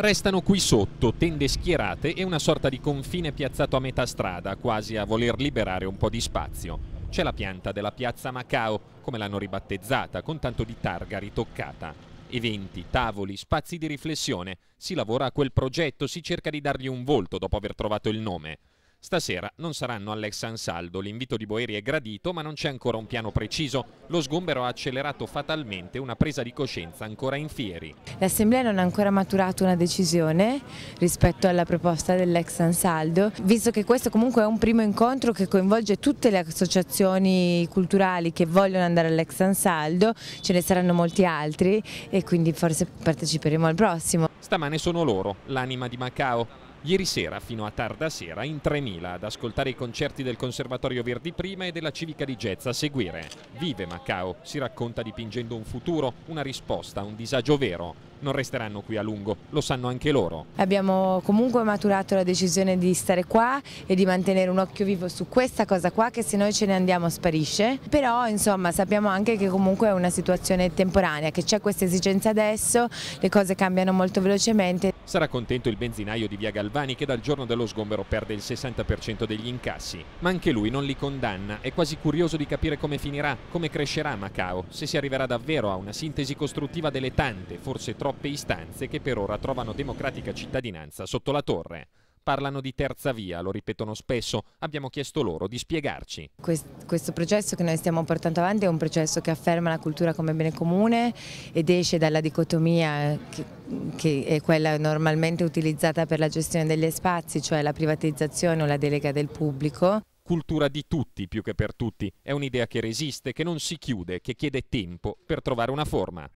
Restano qui sotto, tende schierate e una sorta di confine piazzato a metà strada, quasi a voler liberare un po' di spazio. C'è la pianta della piazza Macao, come l'hanno ribattezzata, con tanto di targa ritoccata. Eventi, tavoli, spazi di riflessione. Si lavora a quel progetto, si cerca di dargli un volto dopo aver trovato il nome. Stasera non saranno all'ex San l'invito di Boeri è gradito ma non c'è ancora un piano preciso. Lo sgombero ha accelerato fatalmente una presa di coscienza ancora in fieri. L'Assemblea non ha ancora maturato una decisione rispetto alla proposta dell'ex San visto che questo comunque è un primo incontro che coinvolge tutte le associazioni culturali che vogliono andare all'ex San ce ne saranno molti altri e quindi forse parteciperemo al prossimo. Stamane sono loro, l'anima di Macao. Ieri sera fino a tarda sera in 3.000 ad ascoltare i concerti del Conservatorio Verdi prima e della Civica di Jazz a seguire. Vive Macao, si racconta dipingendo un futuro, una risposta, un disagio vero. Non resteranno qui a lungo, lo sanno anche loro. Abbiamo comunque maturato la decisione di stare qua e di mantenere un occhio vivo su questa cosa qua che se noi ce ne andiamo sparisce, però insomma sappiamo anche che comunque è una situazione temporanea, che c'è questa esigenza adesso, le cose cambiano molto velocemente. Sarà contento il benzinaio di Via Gallo Albani che dal giorno dello sgombero perde il 60% degli incassi, ma anche lui non li condanna, è quasi curioso di capire come finirà, come crescerà Macao, se si arriverà davvero a una sintesi costruttiva delle tante, forse troppe istanze che per ora trovano democratica cittadinanza sotto la torre parlano di terza via, lo ripetono spesso, abbiamo chiesto loro di spiegarci. Questo processo che noi stiamo portando avanti è un processo che afferma la cultura come bene comune ed esce dalla dicotomia che che è quella normalmente utilizzata per la gestione degli spazi, cioè la privatizzazione o la delega del pubblico. Cultura di tutti più che per tutti è un'idea che resiste, che non si chiude, che chiede tempo per trovare una forma.